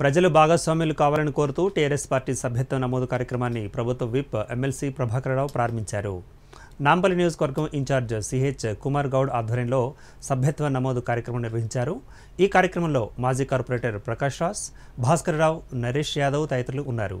ప్రజలు భాగస్వాములు కావాలని కోరుతూ టీఆర్ఎస్ పార్టీ సభ్యత్వ నమోదు కార్యక్రమాన్ని ప్రభుత్వ విప్ ఎమ్మెల్సీ ప్రభాకరరావు ప్రారంభించారు నాంపల్లి నియోజకవర్గం ఇన్ఛార్జ్ సిహెచ్ కుమార్ గౌడ్ ఆధ్వర్యంలో సభ్యత్వ నమోదు కార్యక్రమం నిర్వహించారు ఈ కార్యక్రమంలో మాజీ కార్పొరేటర్ ప్రకాష్ రాస్ భాస్కర్రావు నరేష్ యాదవ్ తదితరులు ఉన్నారు